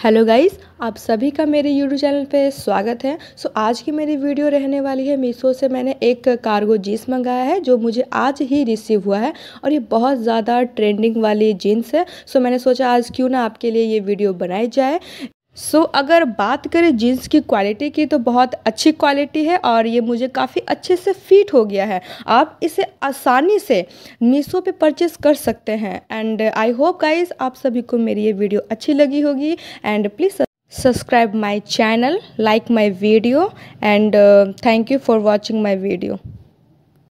hello guys आप सभी का मेरे यूट्यूब चैनल पे स्वागत है सो so, आज की मेरी वीडियो रहने वाली है मीशो से मैंने एक कार्गो जीन्स मंगाया है जो मुझे आज ही रिसीव हुआ है और ये बहुत ज़्यादा ट्रेंडिंग वाली जीन्स है सो so, मैंने सोचा आज क्यों ना आपके लिए ये वीडियो बनाई जाए सो so, अगर बात करें जीन्स की क्वालिटी की तो बहुत अच्छी क्वालिटी है और ये मुझे काफ़ी अच्छे से फिट हो गया है आप इसे आसानी से मीशो पे परचेस कर सकते हैं एंड आई होप गाइस आप सभी को मेरी ये वीडियो अच्छी लगी होगी and please subscribe my channel like my video and thank you for watching my video